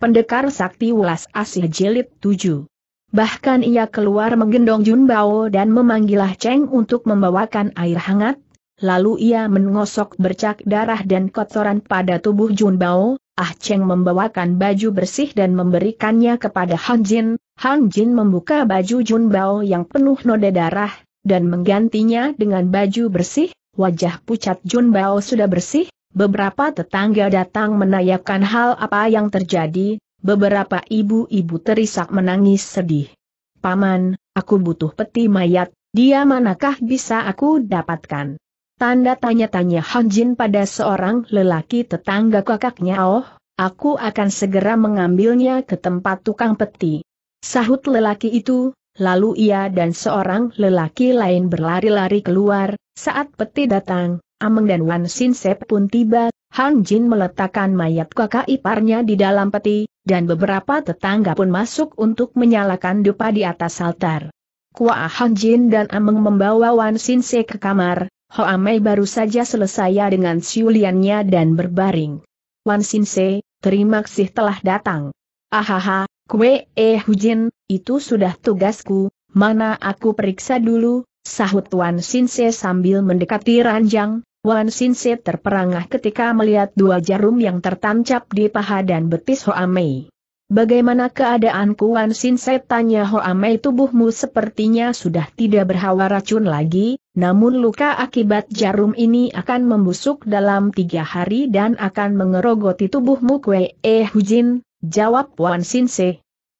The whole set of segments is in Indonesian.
Pendekar Sakti Welas Asih Jilid 7. Bahkan ia keluar menggendong Jun Bao dan memanggilah Cheng untuk membawakan air hangat, lalu ia mengosok bercak darah dan kotoran pada tubuh Junbao, Ah Cheng membawakan baju bersih dan memberikannya kepada Han Jin, Han Jin membuka baju Jun Bao yang penuh noda darah, dan menggantinya dengan baju bersih, wajah pucat Jun Bao sudah bersih, Beberapa tetangga datang menanyakan hal apa yang terjadi, beberapa ibu-ibu terisak menangis sedih. Paman, aku butuh peti mayat, dia manakah bisa aku dapatkan? Tanda tanya-tanya Han Jin pada seorang lelaki tetangga kakaknya oh, aku akan segera mengambilnya ke tempat tukang peti. Sahut lelaki itu, lalu ia dan seorang lelaki lain berlari-lari keluar, saat peti datang, Ameng dan Wan Sinsep pun tiba, Han Jin meletakkan mayat kakak iparnya di dalam peti, dan beberapa tetangga pun masuk untuk menyalakan dupa di atas altar. Kua Han Jin dan Ameng membawa Wan Sinse ke kamar, Ho Amei baru saja selesai dengan siuliannya dan berbaring. Wan Sinse, terima kasih telah datang. Ahaha, kue eh Hujin, itu sudah tugasku, mana aku periksa dulu, sahut Wan Sinse sambil mendekati ranjang, Wan Sin terperangah ketika melihat dua jarum yang tertancap di paha dan betis Hoa Mei. Bagaimana keadaanku Wan Sin tanya Hoa Mei tubuhmu sepertinya sudah tidak berhawa racun lagi, namun luka akibat jarum ini akan membusuk dalam tiga hari dan akan mengerogoti tubuhmu Kue Eh Hujin, jawab Wan Sin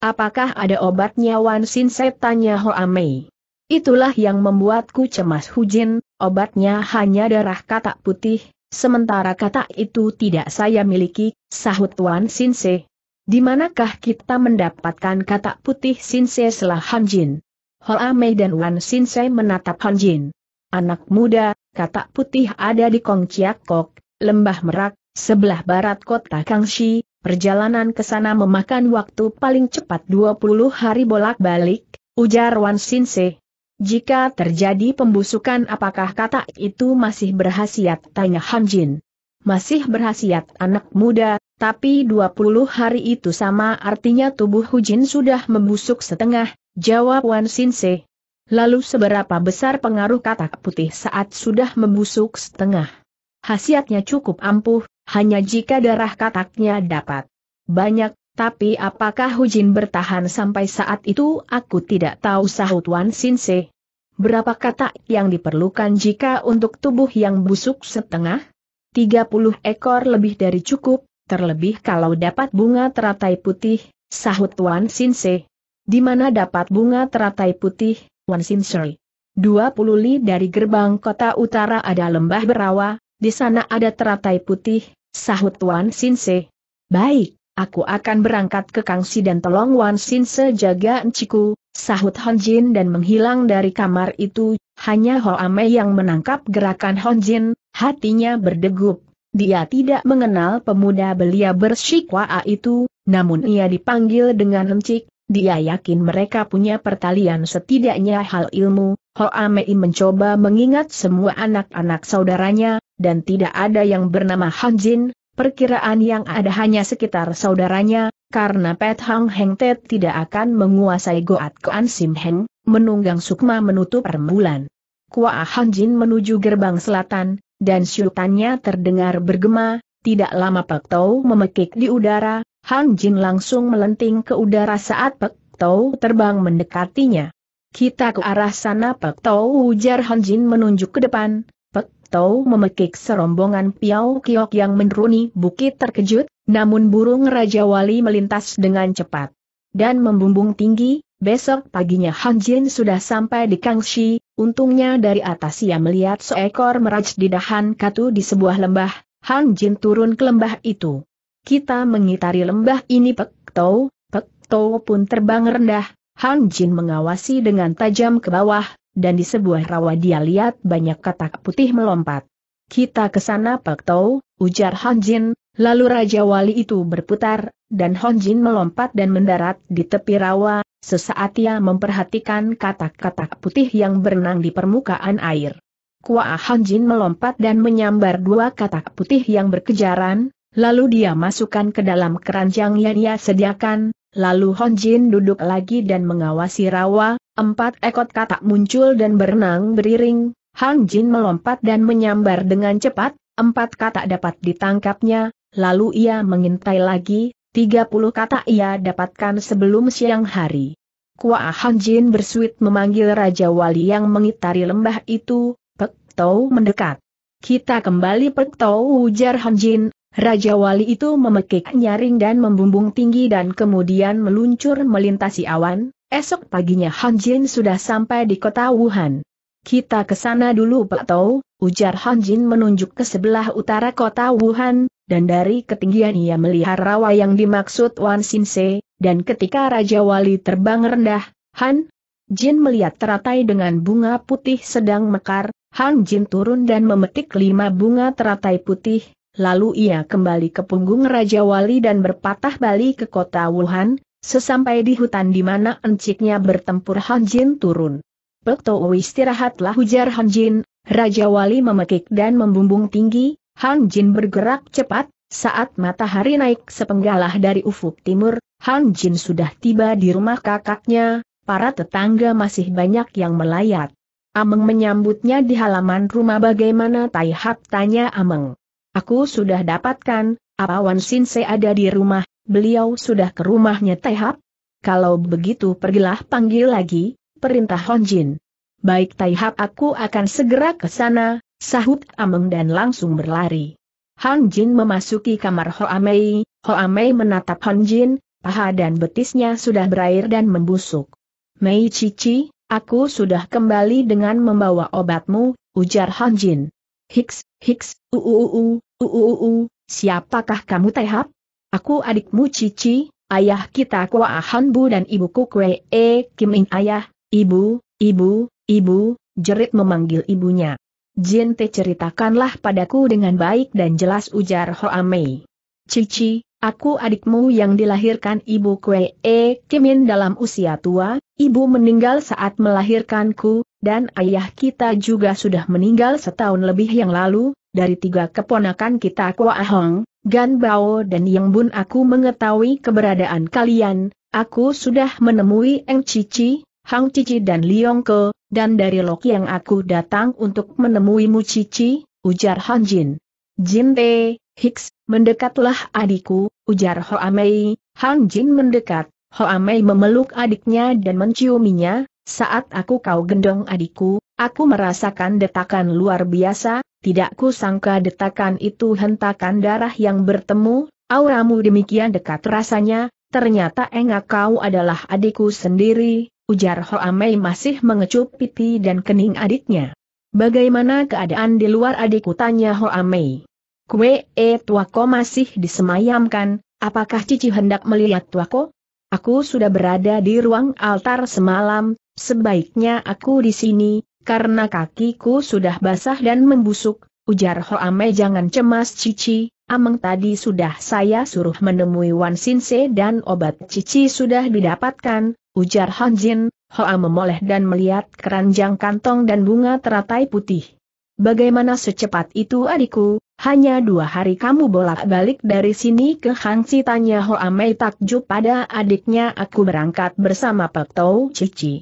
Apakah ada obatnya Wan Sin tanya Hoa Mei. Itulah yang membuatku cemas Hujin, obatnya hanya darah katak putih, sementara katak itu tidak saya miliki, sahut Tuan Sinse. Di manakah kita mendapatkan katak putih Sinse setelah Hanjin? Hoa Mei dan Wan Sinse menatap Hanjin. Anak muda, katak putih ada di Kong Kok, Lembah Merak, sebelah barat kota Kangxi, perjalanan ke sana memakan waktu paling cepat 20 hari bolak-balik, ujar Wan Sinse. Jika terjadi pembusukan apakah kata itu masih berhasiat? Tanya Han Jin. Masih berhasiat anak muda, tapi 20 hari itu sama artinya tubuh Jin sudah membusuk setengah, jawab Wan Sinse. Lalu seberapa besar pengaruh kata putih saat sudah membusuk setengah? Hasiatnya cukup ampuh, hanya jika darah kataknya dapat banyak tapi apakah Hujin bertahan sampai saat itu aku tidak tahu sahut Wan Sinse. Berapa kata yang diperlukan jika untuk tubuh yang busuk setengah? 30 ekor lebih dari cukup, terlebih kalau dapat bunga teratai putih, sahut Wan Sinse. Di mana dapat bunga teratai putih, Wan Sinse? 20 li dari gerbang kota utara ada lembah berawa, di sana ada teratai putih, sahut Wan Sinse. Baik, aku akan berangkat ke Kangsi dan tolong Wan Sin sejaga enciku, sahut Hon Jin dan menghilang dari kamar itu, hanya Ho Ame yang menangkap gerakan Hon Jin, hatinya berdegup. Dia tidak mengenal pemuda belia bersikwa itu, namun ia dipanggil dengan encik, dia yakin mereka punya pertalian setidaknya hal ilmu, Ho Ame mencoba mengingat semua anak-anak saudaranya, dan tidak ada yang bernama Han Jin, Perkiraan yang ada hanya sekitar saudaranya, karena Pet Hang Heng Tet tidak akan menguasai Goat Kuan Sim Heng, menunggang Sukma menutup rembulan. Kua Han Jin menuju gerbang selatan, dan syutannya terdengar bergema, tidak lama Pek Tau memekik di udara, Han Jin langsung melenting ke udara saat Pek Tau terbang mendekatinya. Kita ke arah sana Pek Tau ujar Han Jin menunjuk ke depan, atau memekik serombongan piau kiok yang menuruni bukit terkejut, namun burung Raja Wali melintas dengan cepat. Dan membumbung tinggi, besok paginya Han Jin sudah sampai di Kangxi, untungnya dari atas ia melihat seekor meraj di dahan katu di sebuah lembah, Han Jin turun ke lembah itu. Kita mengitari lembah ini Pek Tou, Pek Tou pun terbang rendah, Han Jin mengawasi dengan tajam ke bawah, dan di sebuah rawa dia lihat banyak katak putih melompat. Kita ke sana Pak Tau, ujar Han Jin, lalu Raja Wali itu berputar, dan Han Jin melompat dan mendarat di tepi rawa, sesaat ia memperhatikan katak-katak putih yang berenang di permukaan air. Kua Han Jin melompat dan menyambar dua katak putih yang berkejaran, lalu dia masukkan ke dalam keranjang yang ia sediakan, lalu Hon Jin duduk lagi dan mengawasi rawa, Empat ekor katak muncul dan berenang beriring, Han Jin melompat dan menyambar dengan cepat, empat katak dapat ditangkapnya, lalu ia mengintai lagi, tiga puluh katak ia dapatkan sebelum siang hari. Kua Han Jin bersuit memanggil Raja Wali yang mengitari lembah itu, Pek Tau mendekat. Kita kembali Pek Tau ujar Han Jin, Raja Wali itu memekik nyaring dan membumbung tinggi dan kemudian meluncur melintasi awan, Esok paginya Han Jin sudah sampai di kota Wuhan. Kita ke sana dulu Pak Tau, ujar Han Jin menunjuk ke sebelah utara kota Wuhan, dan dari ketinggian ia melihat rawa yang dimaksud Wan Sin Se, dan ketika Raja Wali terbang rendah, Han Jin melihat teratai dengan bunga putih sedang mekar, Han Jin turun dan memetik lima bunga teratai putih, lalu ia kembali ke punggung Raja Wali dan berpatah balik ke kota Wuhan, Sesampai di hutan di mana enciknya bertempur Han Jin turun. Pekto istirahatlah ujar Han Jin, Raja Wali memekik dan membumbung tinggi, Han Jin bergerak cepat, saat matahari naik sepenggalah dari ufuk timur, Han Jin sudah tiba di rumah kakaknya, para tetangga masih banyak yang melayat. Ameng menyambutnya di halaman rumah bagaimana Taihap tanya Ameng. Aku sudah dapatkan, apa Wan Sin ada di rumah, beliau sudah ke rumahnya Taihap? Kalau begitu pergilah panggil lagi, perintah Honjin. Baik Taihap aku akan segera ke sana, sahut Ameng dan langsung berlari. Han Jin memasuki kamar Hoamei, Mei, Ho Mei menatap Han Jin, paha dan betisnya sudah berair dan membusuk. Mei Cici, aku sudah kembali dengan membawa obatmu, ujar Han Jin. Hiks, Hiks, uuuu, uuuu, siapakah kamu Tehap? Aku adikmu Cici, ayah kita Kua Hanbu dan ibuku Kwee E Kiming ayah, ibu, ibu, ibu, jerit memanggil ibunya. Jin ceritakanlah padaku dengan baik dan jelas ujar Hoamei. Cici, aku adikmu yang dilahirkan ibu Kwee E Kimin dalam usia tua, ibu meninggal saat melahirkanku, dan ayah kita juga sudah meninggal setahun lebih yang lalu, dari tiga keponakan kita Kwa Ahong, Gan Bao dan Yang Bun aku mengetahui keberadaan kalian, aku sudah menemui Eng Cici, Hang Cici dan Liong Ke, dan dari Lok yang aku datang untuk menemuimu Cici, ujar Han Jin. Jin Te, Hicks, mendekatlah adikku, ujar Ho Amei. Han Jin mendekat, Ho Amei memeluk adiknya dan menciuminya, saat aku kau gendong adikku, aku merasakan detakan luar biasa, tidak sangka detakan itu hentakan darah yang bertemu, auramu demikian dekat rasanya, ternyata engak kau adalah adikku sendiri, ujar Hoamei masih mengecup pipi dan kening adiknya. Bagaimana keadaan di luar adikku tanya Hoamei. Kue e tuako masih disemayamkan, apakah Cici hendak melihat tuako? Aku sudah berada di ruang altar semalam, Sebaiknya aku di sini, karena kakiku sudah basah dan membusuk, ujar Hoame jangan cemas Cici, Ameng tadi sudah saya suruh menemui Wan Sinse dan obat Cici sudah didapatkan, ujar Hanjin, Hoame memoleh dan melihat keranjang kantong dan bunga teratai putih. Bagaimana secepat itu adikku, hanya dua hari kamu bolak-balik dari sini ke Hangsi tanya Hoamei takjub pada adiknya aku berangkat bersama Pek Tau Cici.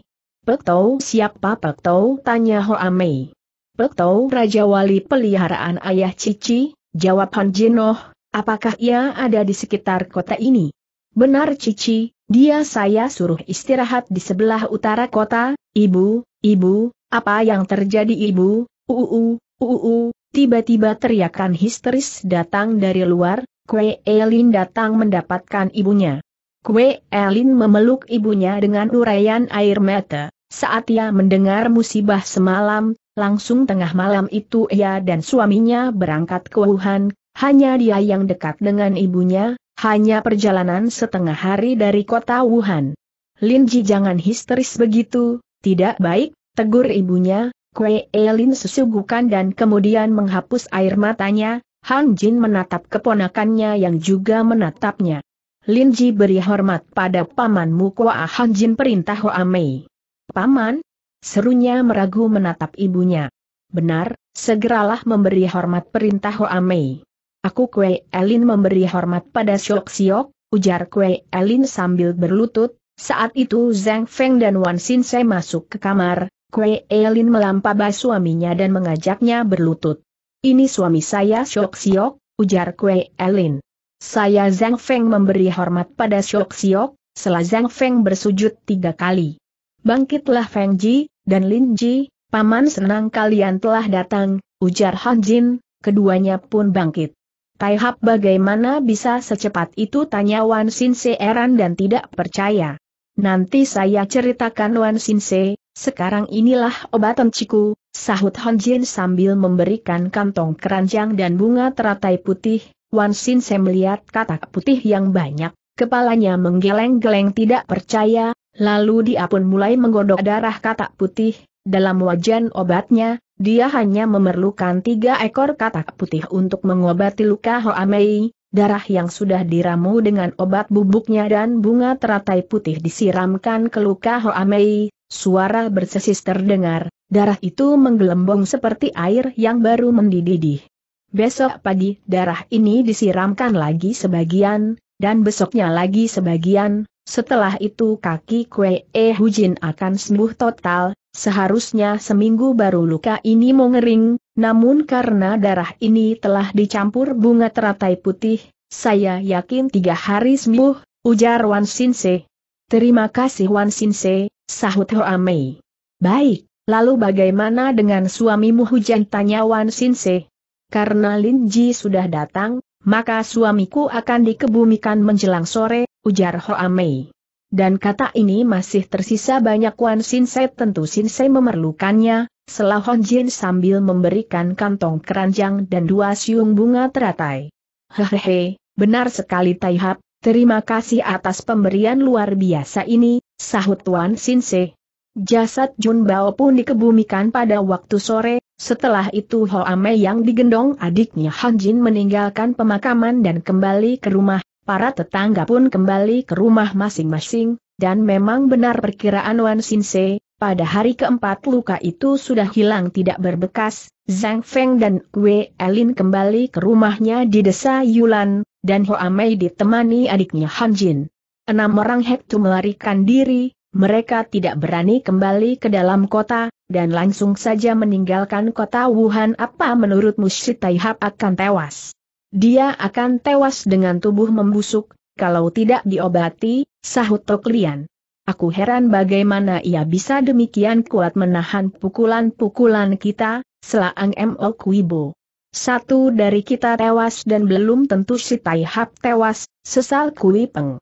Pek Tau siapa Pek Tau? Tanya Ho Amei. Pek Tau Raja Wali peliharaan ayah Cici, jawab Han Jinoh, apakah ia ada di sekitar kota ini? Benar Cici, dia saya suruh istirahat di sebelah utara kota, ibu, ibu, apa yang terjadi ibu, uu, uu, tiba-tiba teriakan histeris datang dari luar, Kue Elin datang mendapatkan ibunya. Kue Elin memeluk ibunya dengan uraian air mata. Saat ia mendengar musibah semalam, langsung tengah malam itu ia dan suaminya berangkat ke Wuhan, hanya dia yang dekat dengan ibunya, hanya perjalanan setengah hari dari kota Wuhan. Lin Ji jangan histeris begitu, tidak baik, tegur ibunya, Kue Elin sesugukan dan kemudian menghapus air matanya, Han Jin menatap keponakannya yang juga menatapnya. Lin Ji beri hormat pada pamanmu Kua Han Jin perintah Hoa Mei. Paman? Serunya meragu menatap ibunya. Benar, segeralah memberi hormat perintah Hoa Mei. Aku Kue Elin memberi hormat pada Siok Siok, ujar Kue Elin sambil berlutut, saat itu Zhang Feng dan Wan Sin Se masuk ke kamar, Kue Elin melampaui suaminya dan mengajaknya berlutut. Ini suami saya Siok Siok, ujar Kue Elin. Saya Zhang Feng memberi hormat pada Siok Siok, setelah Zhang Feng bersujud tiga kali. Bangkitlah Feng Ji, dan Lin Ji, paman senang kalian telah datang, ujar Han Jin, keduanya pun bangkit. Tai Hap bagaimana bisa secepat itu tanya Wan Sin Se eran dan tidak percaya. Nanti saya ceritakan Wan Sin Se, sekarang inilah obat ciku, sahut Han Jin sambil memberikan kantong keranjang dan bunga teratai putih. Wan Sin Se melihat katak putih yang banyak, kepalanya menggeleng-geleng tidak percaya, Lalu dia pun mulai menggodok darah katak putih, dalam wajan obatnya, dia hanya memerlukan tiga ekor katak putih untuk mengobati luka Hoamei, darah yang sudah diramu dengan obat bubuknya dan bunga teratai putih disiramkan ke luka Hoamei, suara bersesis terdengar, darah itu menggelembung seperti air yang baru mendidih. Besok pagi darah ini disiramkan lagi sebagian, dan besoknya lagi sebagian, setelah itu kaki Kue E Hujin akan sembuh total, seharusnya seminggu baru luka ini mengering. namun karena darah ini telah dicampur bunga teratai putih, saya yakin tiga hari sembuh, ujar Wan Sinse. Terima kasih Wan Sinse, sahut Ho Mei. Baik, lalu bagaimana dengan suamimu hujan tanya Wan Sinse? Karena Lin Ji sudah datang, maka suamiku akan dikebumikan menjelang sore, ujar Hoa Mei. Dan kata ini masih tersisa banyak Wan Sinsei tentu Sinsei memerlukannya, selah Hon Jin sambil memberikan kantong keranjang dan dua siung bunga teratai. Hehehe, benar sekali Taihap, terima kasih atas pemberian luar biasa ini, sahut Wan Sinsei. Jasad Jun Bao pun dikebumikan pada waktu sore, setelah itu Hoa Mei yang digendong adiknya Han Jin meninggalkan pemakaman dan kembali ke rumah, para tetangga pun kembali ke rumah masing-masing, dan memang benar perkiraan Wan Sin Se, pada hari keempat luka itu sudah hilang tidak berbekas, Zhang Feng dan Kue Elin kembali ke rumahnya di desa Yulan, dan Hoa Mei ditemani adiknya Han Jin. Enam orang Hektu melarikan diri, mereka tidak berani kembali ke dalam kota, dan langsung saja meninggalkan kota Wuhan apa menurutmu si Taihap akan tewas. Dia akan tewas dengan tubuh membusuk, kalau tidak diobati, sahut Tok Lian. Aku heran bagaimana ia bisa demikian kuat menahan pukulan-pukulan kita, selaang M.O. Kuibo. Satu dari kita tewas dan belum tentu si Taihap tewas, sesal Kui Peng.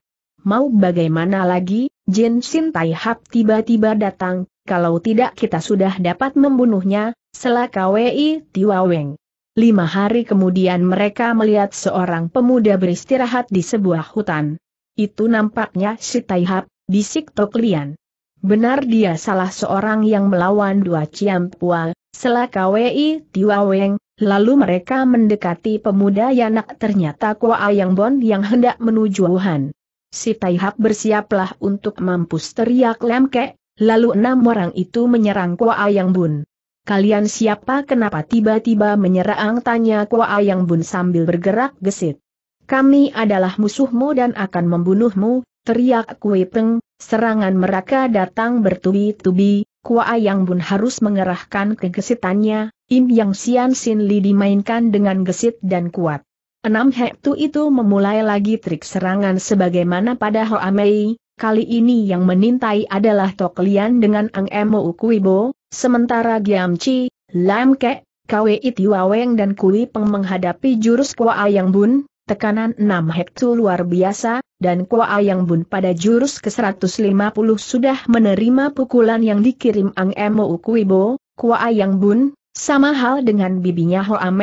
Mau bagaimana lagi, Jin Sin Tai Hap tiba-tiba datang, kalau tidak kita sudah dapat membunuhnya, selaka Wei Weng. Lima hari kemudian mereka melihat seorang pemuda beristirahat di sebuah hutan. Itu nampaknya si Tai Hap, bisik Tok Lian. Benar dia salah seorang yang melawan dua Pua, selaka Wei Weng. lalu mereka mendekati pemuda yang nak ternyata Kua Yang Bon yang hendak menuju Wuhan. Si Taihap bersiaplah untuk mampus teriak Lemke, lalu enam orang itu menyerang Kua Yang Bun. Kalian siapa kenapa tiba-tiba menyerang tanya Kua Yang Bun sambil bergerak gesit. Kami adalah musuhmu dan akan membunuhmu, teriak Kui Peng, serangan mereka datang bertubi-tubi, Kua Yang Bun harus mengerahkan kegesitannya, Im Yang Sian Sin Li dimainkan dengan gesit dan kuat. Enam Hektu itu memulai lagi trik serangan sebagaimana pada Hoa kali ini yang menintai adalah Toklian dengan Ang Emo Ukuibo, sementara Giam Chi, Lam Kek, Kwe Itiwaweng dan Kui Peng menghadapi jurus Kwa Yang Bun, tekanan enam Hektu luar biasa, dan Kwa Yang Bun pada jurus ke-150 sudah menerima pukulan yang dikirim Ang Emo Ukuibo, Kwa Yang Bun, sama hal dengan bibinya Hoa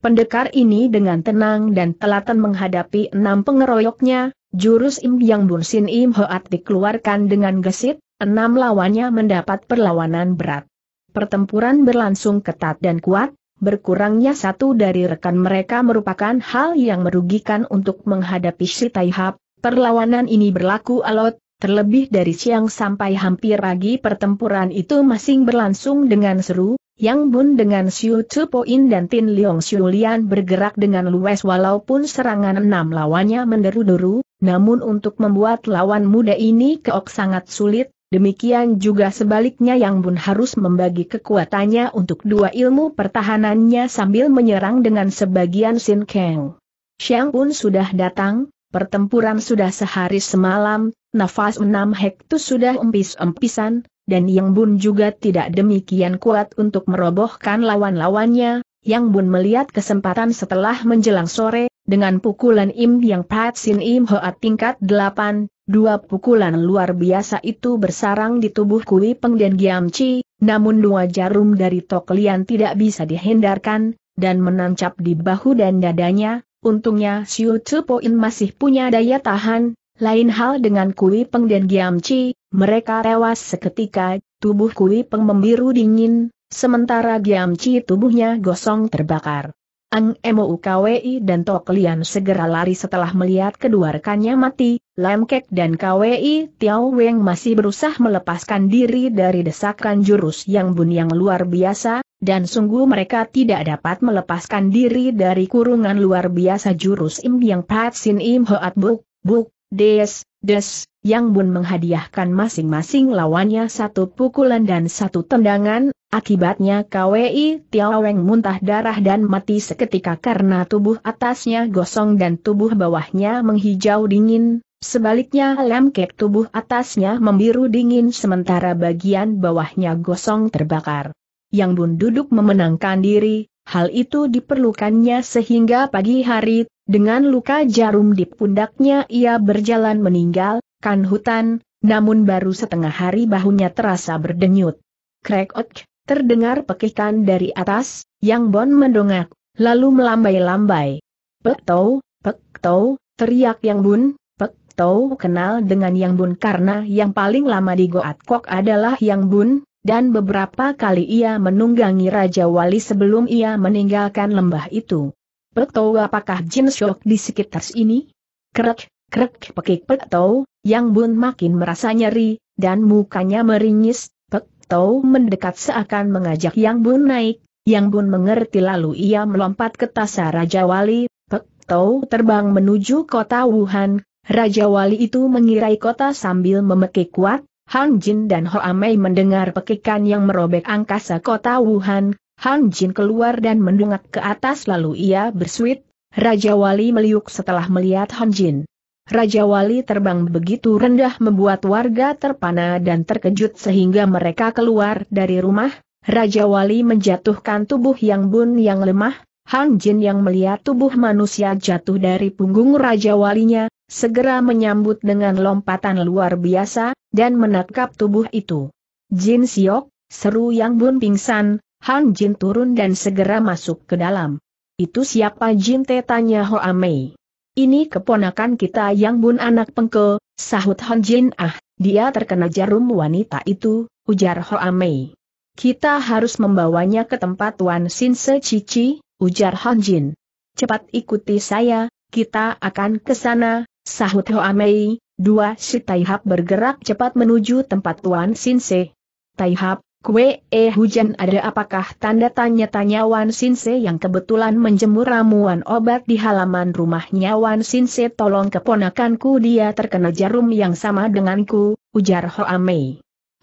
Pendekar ini dengan tenang dan telaten menghadapi enam pengeroyoknya, jurus Im Yang Bun Sin Im Hoat dikeluarkan dengan gesit, enam lawannya mendapat perlawanan berat. Pertempuran berlangsung ketat dan kuat, berkurangnya satu dari rekan mereka merupakan hal yang merugikan untuk menghadapi si Taihap. perlawanan ini berlaku alot, Terlebih dari siang sampai hampir pagi pertempuran itu masing berlangsung dengan seru, yang Bun dengan Xiu Poin dan Tin Xiu Lian bergerak dengan luas walaupun serangan enam lawannya menderu-deru, namun untuk membuat lawan muda ini keok sangat sulit, demikian juga sebaliknya Yang Bun harus membagi kekuatannya untuk dua ilmu pertahanannya sambil menyerang dengan sebagian Sin Kang. Xiang Bun sudah datang, pertempuran sudah sehari semalam, nafas enam hektus sudah empis-empisan, dan Yang Bun juga tidak demikian kuat untuk merobohkan lawan-lawannya, Yang Bun melihat kesempatan setelah menjelang sore, dengan pukulan Im Yang Pat Sin Im Hoat tingkat 8, dua pukulan luar biasa itu bersarang di tubuh Kui Peng dan Giam Chi, namun dua jarum dari Tok Lian tidak bisa dihindarkan, dan menancap di bahu dan dadanya, untungnya Siu Tzu Poin masih punya daya tahan, lain hal dengan Kui Peng dan Giam Chi, mereka tewas seketika, tubuh Kui Peng membiru dingin, sementara Giam Chi tubuhnya gosong terbakar. Ang Emo Kwi dan Tok Lian segera lari setelah melihat kedua rekannya mati, Lam Kek dan Kwi Tiao Weng masih berusaha melepaskan diri dari desakan jurus yang bun yang luar biasa, dan sungguh mereka tidak dapat melepaskan diri dari kurungan luar biasa jurus Im Yang Pat Sin Im Hoat Buk, Buk, Des, Des, yang Bun menghadiahkan masing-masing lawannya satu pukulan dan satu tendangan, akibatnya KWI Tiaweng muntah darah dan mati seketika karena tubuh atasnya gosong dan tubuh bawahnya menghijau dingin, sebaliknya Lam lemkek tubuh atasnya membiru dingin sementara bagian bawahnya gosong terbakar. Yang Bun duduk memenangkan diri, hal itu diperlukannya sehingga pagi hari dengan luka jarum di pundaknya ia berjalan meninggal, kan hutan, namun baru setengah hari bahunya terasa berdenyut. Krek och, terdengar pekikan dari atas, yang Bon mendongak, lalu melambai-lambai. Pek tau, pek tau, teriak yang bun, pek tau kenal dengan yang bun karena yang paling lama di Goat Kok adalah yang bun, dan beberapa kali ia menunggangi Raja Wali sebelum ia meninggalkan lembah itu. Pek tau apakah jin shock di sekitar sini? Krek, krek pekik pek tau, yang bun makin merasa nyeri, dan mukanya meringis, pek tau mendekat seakan mengajak yang bun naik, yang bun mengerti lalu ia melompat ke tasa Raja Wali, pek tau terbang menuju kota Wuhan, Raja Wali itu mengirai kota sambil memekik kuat, Han Jin dan Ho Amei mendengar pekikan yang merobek angkasa kota Wuhan, Han Jin keluar dan mendungak ke atas lalu ia bersuit, Raja Wali meliuk setelah melihat Han Jin. Raja Wali terbang begitu rendah membuat warga terpana dan terkejut sehingga mereka keluar dari rumah, Raja Wali menjatuhkan tubuh Yang Bun yang lemah, Han Jin yang melihat tubuh manusia jatuh dari punggung Raja Walinya, segera menyambut dengan lompatan luar biasa, dan menangkap tubuh itu. Jin Siok, seru Yang Bun pingsan, Han Jin turun dan segera masuk ke dalam. Itu siapa Jin Te tanya Hoa Mei. Ini keponakan kita yang bun anak pengke, sahut Hon Jin Ah, dia terkena jarum wanita itu, ujar Ho Amei. Ah kita harus membawanya ke tempat Wan Sin Se Cici, ujar Hon Jin. Cepat ikuti saya, kita akan ke sana, sahut Ho Amei. Ah dua si Taihap bergerak cepat menuju tempat Tuan Sin Se. Taihap, Kue eh hujan ada apakah tanda tanya-tanya Wan Sinse yang kebetulan menjemur ramuan obat di halaman rumahnya Wan Sinse tolong keponakanku dia terkena jarum yang sama denganku, ujar Hoa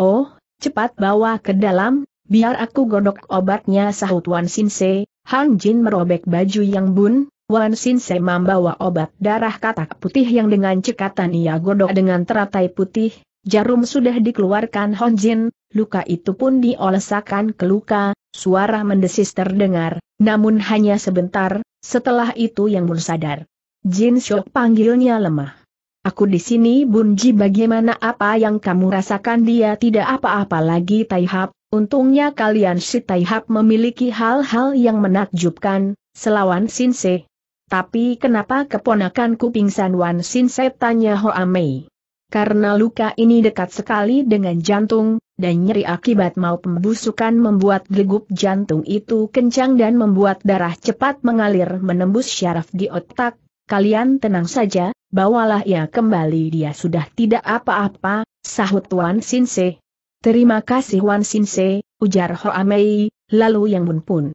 Oh, cepat bawa ke dalam, biar aku godok obatnya sahut Wan Sinse, Hang Jin merobek baju yang bun, Wan Sinse membawa obat darah katak putih yang dengan cekatan ia godok dengan teratai putih, Jarum sudah dikeluarkan Honjin, luka itu pun diolesakan ke luka, suara mendesis terdengar, namun hanya sebentar, setelah itu yang Mun sadar. Jin Shok panggilnya lemah. Aku di sini Bunji bagaimana apa yang kamu rasakan dia tidak apa-apa lagi Taihap, untungnya kalian si Taihap memiliki hal-hal yang menakjubkan, selawan Sinse. Tapi kenapa keponakanku pingsan Wan Sinse tanya Hoa Mei karena luka ini dekat sekali dengan jantung, dan nyeri akibat mau pembusukan membuat gegup jantung itu kencang dan membuat darah cepat mengalir menembus syaraf di otak, kalian tenang saja, bawalah ia kembali dia sudah tidak apa-apa, sahut Wan Sinse. Terima kasih Wan Sinse, ujar Hoamei, lalu Yang Mun pun.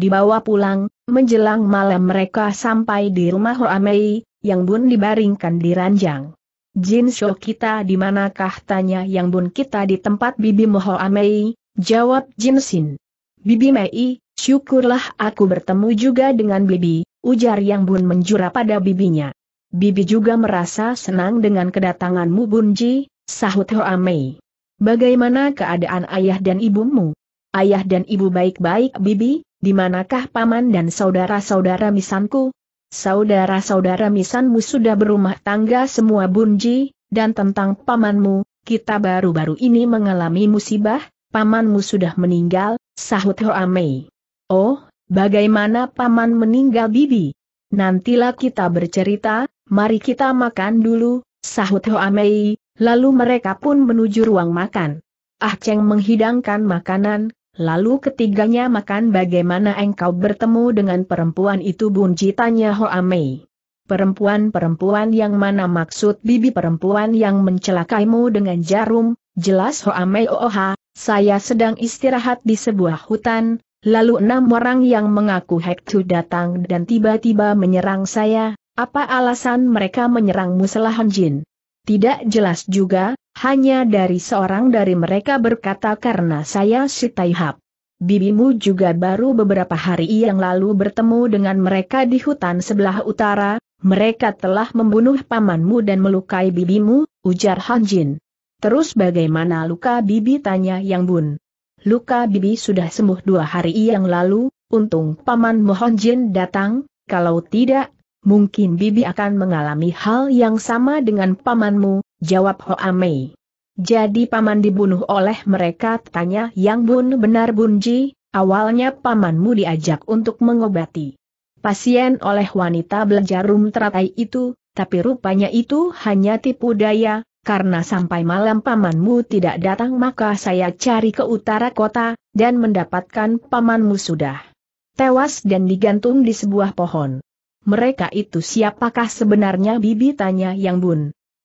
Dibawa pulang, menjelang malam mereka sampai di rumah Hoamei, Yang Bun dibaringkan di ranjang. Jin Shou kita di manakah tanya Yang Bun kita di tempat Bibi Moho Amei, jawab Jin Sin. Bibi Mei, syukurlah aku bertemu juga dengan Bibi, ujar Yang Bun menjura pada bibinya. Bibi juga merasa senang dengan kedatanganmu Bun Ji, sahut Ho Amei. Bagaimana keadaan ayah dan ibumu? Ayah dan ibu baik-baik Bibi, di manakah paman dan saudara-saudara misanku? Saudara-saudara misanmu sudah berumah tangga semua bunji, dan tentang pamanmu, kita baru-baru ini mengalami musibah, pamanmu sudah meninggal, sahut Hoamei. Oh, bagaimana paman meninggal bibi? Nantilah kita bercerita, mari kita makan dulu, sahut Hoamei, lalu mereka pun menuju ruang makan. Ah Cheng menghidangkan makanan, Lalu ketiganya makan bagaimana engkau bertemu dengan perempuan itu bunci tanya Ho Amei. Perempuan-perempuan yang mana maksud bibi perempuan yang mencelakaimu dengan jarum, jelas Ho Amei Ooha, oh, oh, saya sedang istirahat di sebuah hutan, lalu enam orang yang mengaku Hektu datang dan tiba-tiba menyerang saya, apa alasan mereka menyerangmu selahan jin? Tidak jelas juga, hanya dari seorang dari mereka berkata karena saya si Taihap. Bibimu juga baru beberapa hari yang lalu bertemu dengan mereka di hutan sebelah utara, mereka telah membunuh pamanmu dan melukai bibimu, ujar Hanjin. Terus bagaimana luka bibi tanya Yang Bun. Luka bibi sudah sembuh dua hari yang lalu, untung paman Jin datang, kalau tidak, Mungkin Bibi akan mengalami hal yang sama dengan pamanmu, jawab Hoa Mei. Jadi paman dibunuh oleh mereka tanya Yang Bun benar Bunji, awalnya pamanmu diajak untuk mengobati pasien oleh wanita beljarum teratai itu, tapi rupanya itu hanya tipu daya, karena sampai malam pamanmu tidak datang maka saya cari ke utara kota, dan mendapatkan pamanmu sudah tewas dan digantung di sebuah pohon mereka itu siapakah sebenarnya Bibi tanya Yang Bun.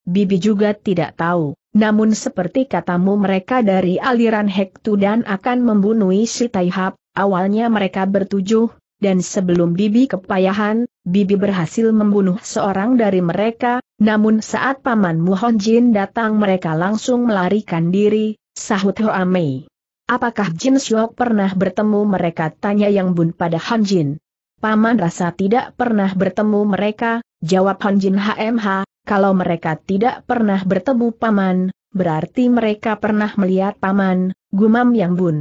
Bibi juga tidak tahu, namun seperti katamu mereka dari aliran Hektu dan akan membunuh si Taihap. awalnya mereka bertujuh, dan sebelum Bibi kepayahan, Bibi berhasil membunuh seorang dari mereka, namun saat Paman Muhon Jin datang mereka langsung melarikan diri, sahut Hoa Apakah Jin Syok pernah bertemu mereka tanya Yang Bun pada Han Jin. Paman rasa tidak pernah bertemu mereka, jawab Han Jin HMH, kalau mereka tidak pernah bertemu Paman, berarti mereka pernah melihat Paman, gumam Yang Bun.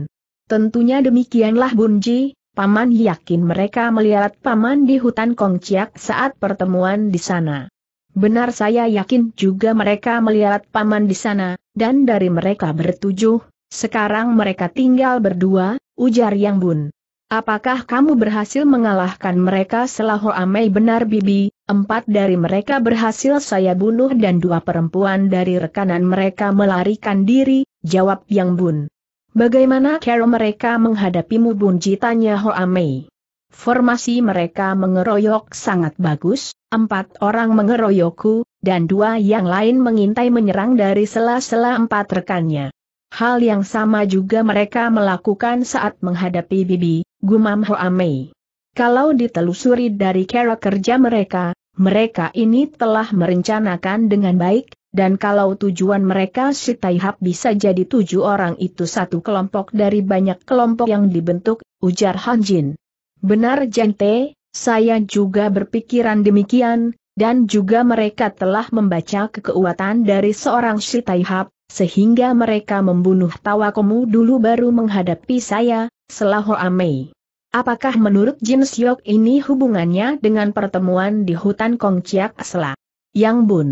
Tentunya demikianlah Bunji, Paman yakin mereka melihat Paman di hutan Kongciak saat pertemuan di sana. Benar saya yakin juga mereka melihat Paman di sana, dan dari mereka bertujuh, sekarang mereka tinggal berdua, ujar Yang Bun. Apakah kamu berhasil mengalahkan mereka Selaho Amei benar Bibi, empat dari mereka berhasil saya bunuh dan dua perempuan dari rekanan mereka melarikan diri, jawab Yang Bun. Bagaimana cara mereka menghadapimu Bun Jitanya Ho Amei? Formasi mereka mengeroyok sangat bagus, empat orang mengeroyokku, dan dua yang lain mengintai menyerang dari sela-sela empat rekannya. Hal yang sama juga mereka melakukan saat menghadapi Bibi, gumam Hoamei. Kalau ditelusuri dari cara kerja mereka, mereka ini telah merencanakan dengan baik, dan kalau tujuan mereka si Taihap bisa jadi tujuh orang itu satu kelompok dari banyak kelompok yang dibentuk, ujar Hanjin. Benar Jente, saya juga berpikiran demikian, dan juga mereka telah membaca kekuatan dari seorang si Taihap, sehingga mereka membunuh Tawakomu dulu baru menghadapi saya, Selaho Amei. Apakah menurut Jin Siok ini hubungannya dengan pertemuan di hutan Kongciak selah Yang Bun.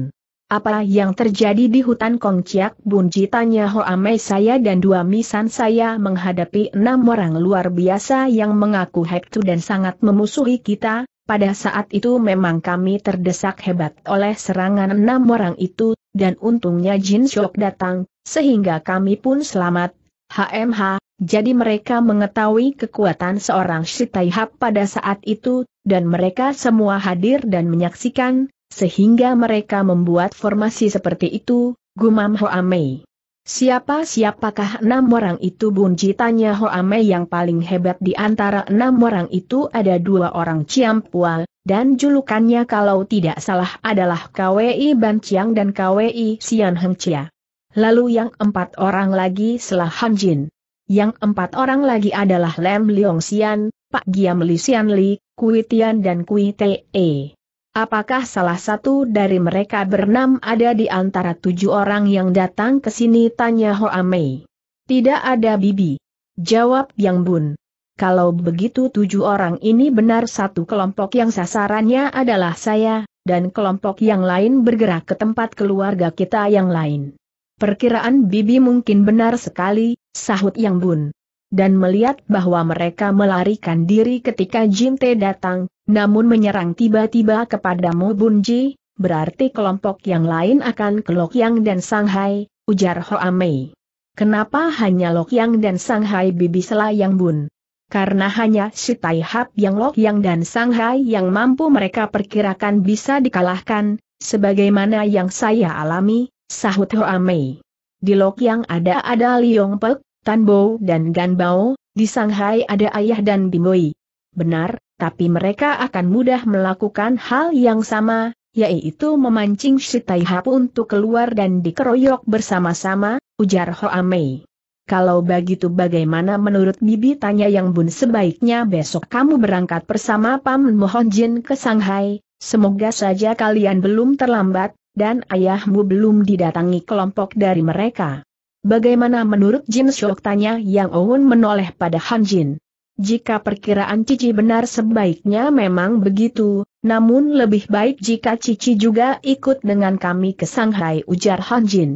Apa yang terjadi di hutan Kongciak Bun jitanya Ame saya dan dua misan saya menghadapi enam orang luar biasa yang mengaku Hektu dan sangat memusuhi kita, pada saat itu memang kami terdesak hebat oleh serangan enam orang itu, dan untungnya Jin Shok datang, sehingga kami pun selamat. HMH, jadi mereka mengetahui kekuatan seorang Shitaihap pada saat itu, dan mereka semua hadir dan menyaksikan, sehingga mereka membuat formasi seperti itu, gumam Hoamei. Siapa-siapakah enam orang itu bunji tanya Hoame yang paling hebat di antara enam orang itu ada dua orang Ciampual, dan julukannya kalau tidak salah adalah KWI Ban Chiang dan KWI Sian Heng Chia. Lalu yang empat orang lagi Selah Han Jin. Yang empat orang lagi adalah Lem Leong Sian, Pak Giam Li Sian Li, Kui Tian dan Kui Te. E. Apakah salah satu dari mereka bernam ada di antara tujuh orang yang datang ke sini? Tanya Hoamei. Tidak ada bibi. Jawab Yang Bun. Kalau begitu tujuh orang ini benar satu kelompok yang sasarannya adalah saya, dan kelompok yang lain bergerak ke tempat keluarga kita yang lain. Perkiraan Bibi mungkin benar sekali, sahut Yang Bun dan melihat bahwa mereka melarikan diri ketika Jin Te datang, namun menyerang tiba-tiba kepada Mo Bunji, berarti kelompok yang lain akan ke Yang dan Shanghai, ujar Ho Mei. Kenapa hanya Yang dan Shanghai Bibi Selayang Bun? Karena hanya si Hap yang Yang dan Shanghai yang mampu mereka perkirakan bisa dikalahkan, sebagaimana yang saya alami, sahut Ho Mei. Di Yang ada ada Liong Pek, Tanbo dan Ganbao, di Shanghai ada Ayah dan Bimoi. Benar, tapi mereka akan mudah melakukan hal yang sama, yaitu memancing si untuk keluar dan dikeroyok bersama-sama, ujar Hoa Mei. Kalau begitu bagaimana menurut Bibi tanya Yang Bun sebaiknya besok kamu berangkat bersama Pam, Mohon Jin ke Shanghai, semoga saja kalian belum terlambat, dan ayahmu belum didatangi kelompok dari mereka. Bagaimana menurut Jin Shok tanya Yang Owen menoleh pada Han Jin. Jika perkiraan Cici benar sebaiknya memang begitu, namun lebih baik jika Cici juga ikut dengan kami ke Shanghai ujar Han Jin.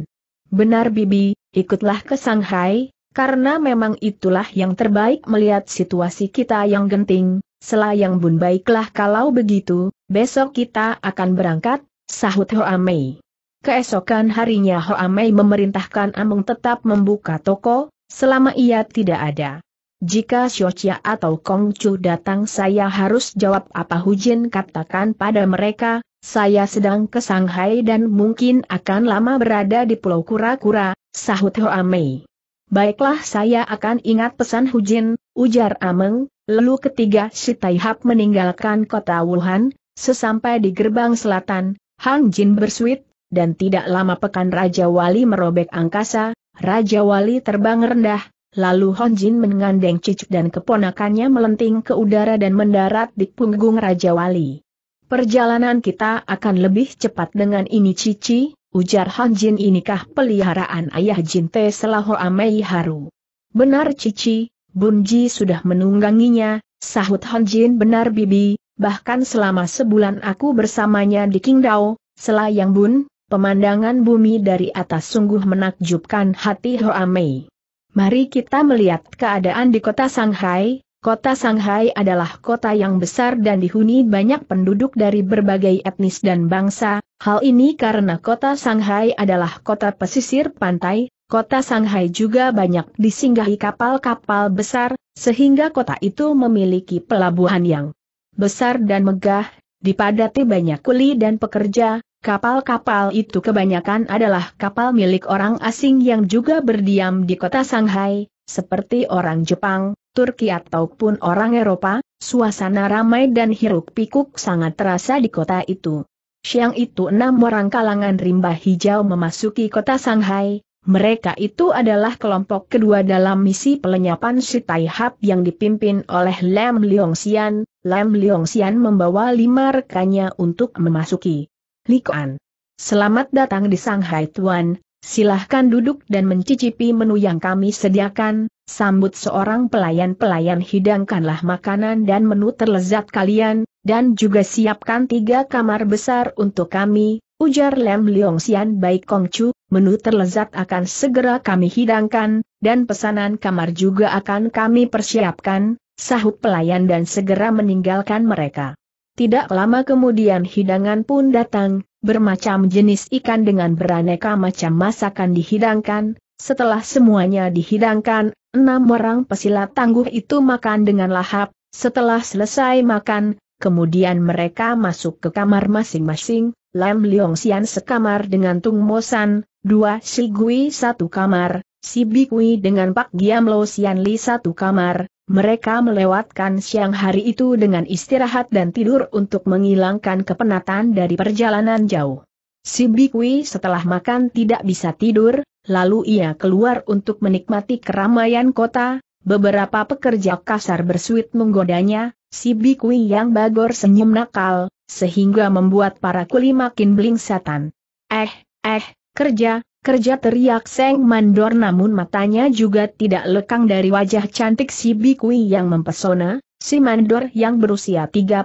Benar Bibi, ikutlah ke Shanghai, karena memang itulah yang terbaik melihat situasi kita yang genting, selayang bun baiklah kalau begitu, besok kita akan berangkat, sahut Hoa Mei. Keesokan harinya Hoamei memerintahkan Amung tetap membuka toko, selama ia tidak ada. Jika Xiochia atau Kong Chu datang saya harus jawab apa Hujin katakan pada mereka, saya sedang ke Shanghai dan mungkin akan lama berada di Pulau Kura-Kura, sahut Hoamei. Baiklah saya akan ingat pesan Hujin, ujar Ameng, lalu ketiga si Taihap meninggalkan kota Wuhan, sesampai di gerbang selatan, Hang Jin bersuit dan tidak lama pekan Raja Wali merobek angkasa, Raja Wali terbang rendah, lalu Jin mengandeng cucu dan keponakannya melenting ke udara dan mendarat di punggung Raja Wali. Perjalanan kita akan lebih cepat dengan ini Cici, ujar Han Jin inikah peliharaan ayah Jin Te Selaho Amei Haru. Benar Cici, Bunji sudah menungganginya, sahut Han Jin benar Bibi, bahkan selama sebulan aku bersamanya di Qingdao, selayang Bun, Pemandangan bumi dari atas sungguh menakjubkan hati Hoa Mei. Mari kita melihat keadaan di kota Shanghai. Kota Shanghai adalah kota yang besar dan dihuni banyak penduduk dari berbagai etnis dan bangsa. Hal ini karena kota Shanghai adalah kota pesisir pantai, kota Shanghai juga banyak disinggahi kapal-kapal besar, sehingga kota itu memiliki pelabuhan yang besar dan megah, dipadati banyak kuli dan pekerja, Kapal-kapal itu kebanyakan adalah kapal milik orang asing yang juga berdiam di kota Shanghai, seperti orang Jepang, Turki ataupun orang Eropa, suasana ramai dan hiruk-pikuk sangat terasa di kota itu. Siang itu enam orang kalangan rimba hijau memasuki kota Shanghai, mereka itu adalah kelompok kedua dalam misi pelenyapan si Taihab yang dipimpin oleh Lam Leongxian, Lam Sian membawa lima rekannya untuk memasuki Likuan. Selamat datang di Shanghai Tuan, silahkan duduk dan mencicipi menu yang kami sediakan, sambut seorang pelayan-pelayan hidangkanlah makanan dan menu terlezat kalian, dan juga siapkan tiga kamar besar untuk kami, ujar Lem Xian Baik Kongcu, menu terlezat akan segera kami hidangkan, dan pesanan kamar juga akan kami persiapkan, sahut pelayan dan segera meninggalkan mereka. Tidak lama kemudian hidangan pun datang, bermacam jenis ikan dengan beraneka macam masakan dihidangkan, setelah semuanya dihidangkan, enam orang pesilat tangguh itu makan dengan lahap, setelah selesai makan, kemudian mereka masuk ke kamar masing-masing, Lam Leong Xian sekamar dengan Tung Mo San, dua Si Gui satu kamar, Si Kui dengan Pak Giam Lo Xian Li satu kamar, mereka melewatkan siang hari itu dengan istirahat dan tidur untuk menghilangkan kepenatan dari perjalanan jauh. Si Bikwi setelah makan tidak bisa tidur, lalu ia keluar untuk menikmati keramaian kota, beberapa pekerja kasar bersuit menggodanya, si Bikwi yang bagor senyum nakal, sehingga membuat para kuli makin bling setan. Eh, eh, kerja, Kerja teriak Seng Mandor namun matanya juga tidak lekang dari wajah cantik si Bikui yang mempesona, si Mandor yang berusia 35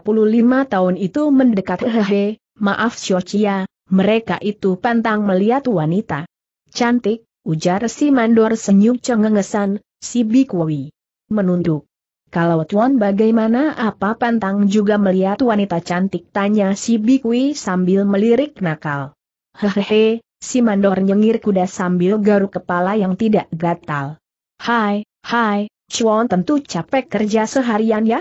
tahun itu mendekat hehehe, maaf Shochia, mereka itu pantang melihat wanita. Cantik, ujar si Mandor senyum cengengesan, si Bikui. Menunduk. Kalau Tuan bagaimana apa pantang juga melihat wanita cantik tanya si Bikui sambil melirik nakal. Hehehe, Si mandor nyengir kuda sambil garuk kepala yang tidak gatal. Hai, hai, Chuan tentu capek kerja seharian ya?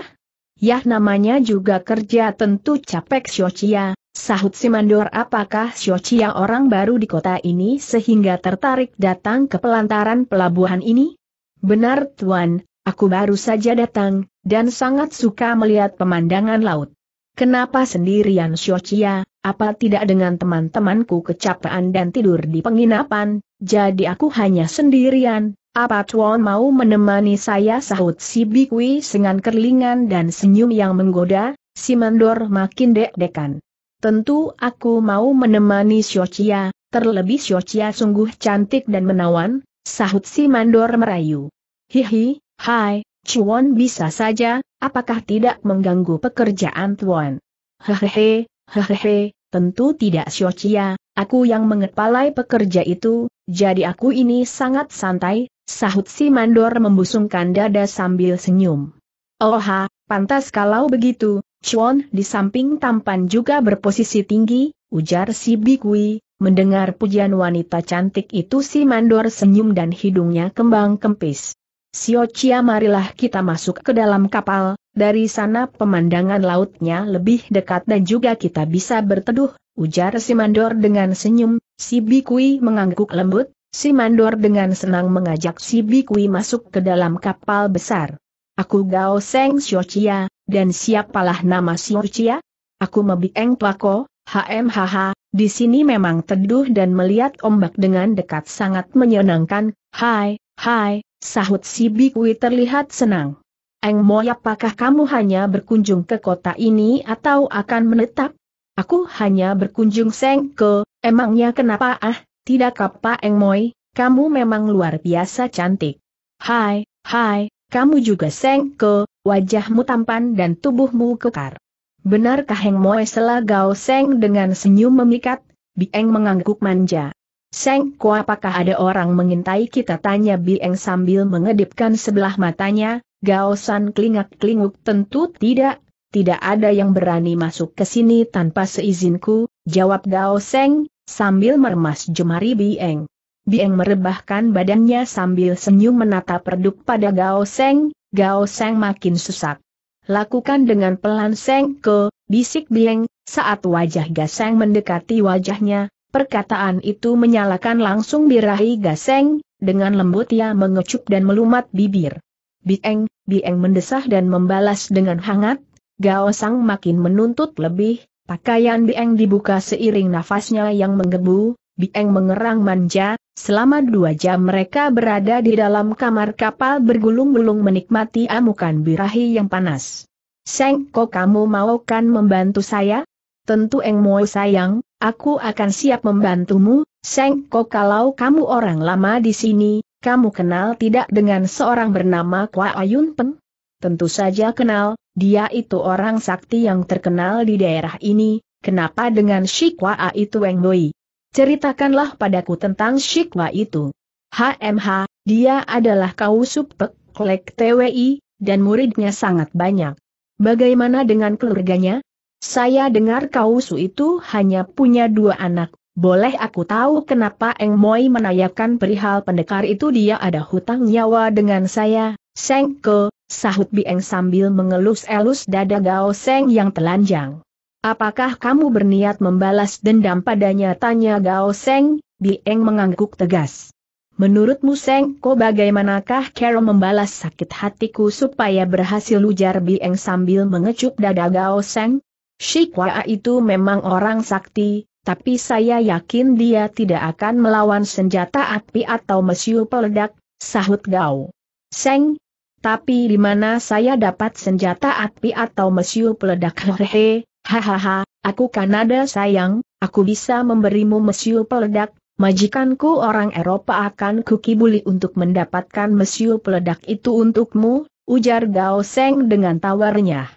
Yah namanya juga kerja tentu capek Xiochia, sahut si mandor apakah Xiochia orang baru di kota ini sehingga tertarik datang ke pelantaran pelabuhan ini? Benar Tuan, aku baru saja datang, dan sangat suka melihat pemandangan laut. Kenapa sendirian Xiaochia, apa tidak dengan teman-temanku kecapean dan tidur di penginapan, jadi aku hanya sendirian, apa Tuan mau menemani saya sahut si Bikwi dengan kerlingan dan senyum yang menggoda, si Mandor makin dek-dekan. Tentu aku mau menemani Xiaochia, terlebih Xiaochia sungguh cantik dan menawan, sahut si Mandor merayu. Hihi, hai, Cuan bisa saja, apakah tidak mengganggu pekerjaan Tuan? Hehehe, hehehe, tentu tidak Xiaoqia, aku yang mengepalai pekerja itu, jadi aku ini sangat santai, sahut si mandor membusungkan dada sambil senyum. Oha, pantas kalau begitu, Chuan di samping tampan juga berposisi tinggi, ujar si Bikui, mendengar pujian wanita cantik itu si mandor senyum dan hidungnya kembang kempis. Sio Chia marilah kita masuk ke dalam kapal, dari sana pemandangan lautnya lebih dekat dan juga kita bisa berteduh, ujar si Mandor dengan senyum, si Bikui mengangguk lembut, si Mandor dengan senang mengajak si Bikui masuk ke dalam kapal besar. Aku Gao Seng Sio Chia, dan siapalah nama Sio Chia? Aku Mebieng Pako, HMHH, di sini memang teduh dan melihat ombak dengan dekat sangat menyenangkan, hai, hai, Sahut si Bikwi terlihat senang. Eng Moy apakah kamu hanya berkunjung ke kota ini atau akan menetap? Aku hanya berkunjung Seng ke, emangnya kenapa ah, tidak apa Eng Moy, kamu memang luar biasa cantik. Hai, hai, kamu juga Seng ke, wajahmu tampan dan tubuhmu kekar. Benarkah Eng Moy selagau Seng dengan senyum memikat? Bi Eng mengangguk manja. Seng Ko apakah ada orang mengintai kita tanya Bieng sambil mengedipkan sebelah matanya, Gao San kelingak klinguk. tentu tidak, tidak ada yang berani masuk ke sini tanpa seizinku, jawab Gao Seng, sambil meremas jemari Bieng. Bieng merebahkan badannya sambil senyum menatap redup pada Gao Seng, Gao Seng makin sesak. Lakukan dengan pelan Seng ke, bisik Bieng, saat wajah Gao Seng mendekati wajahnya, Perkataan itu menyalakan langsung birahi Gaseng, dengan lembut ia mengecup dan melumat bibir. Bieng, Bieng mendesah dan membalas dengan hangat, Gao Sang makin menuntut lebih, pakaian Bieng dibuka seiring nafasnya yang menggebu, Bieng mengerang manja, selama dua jam mereka berada di dalam kamar kapal bergulung-gulung menikmati amukan birahi yang panas. Seng, kok kamu mau kan membantu saya? tentu Eng Mo sayang, aku akan siap membantumu, Seng Ko kalau kamu orang lama di sini, kamu kenal tidak dengan seorang bernama Kwa Ayun Peng? Tentu saja kenal, dia itu orang sakti yang terkenal di daerah ini, kenapa dengan Shikwa itu Weng Boi? Ceritakanlah padaku tentang Shikwa itu. HMH, dia adalah kau Pek Klek TWI, dan muridnya sangat banyak. Bagaimana dengan keluarganya? Saya dengar kau su itu hanya punya dua anak, boleh aku tahu kenapa Eng Moi menanyakan perihal pendekar itu dia ada hutang nyawa dengan saya, Seng Ke, sahut Bieng sambil mengelus-elus dada Gao Seng yang telanjang. Apakah kamu berniat membalas dendam padanya tanya Gao Seng, Bieng mengangguk tegas. Menurutmu Seng Ko bagaimanakah Carol membalas sakit hatiku supaya berhasil ujar Bieng sambil mengecup dada Gao Seng? Shikwa itu memang orang sakti, tapi saya yakin dia tidak akan melawan senjata api atau mesiu peledak, sahut Gao. Seng, tapi di mana saya dapat senjata api atau mesiu peledak hehehe, hahaha, aku Kanada sayang, aku bisa memberimu mesiu peledak, majikanku orang Eropa akan kukibuli untuk mendapatkan mesiu peledak itu untukmu, ujar Gao Seng dengan tawarnya.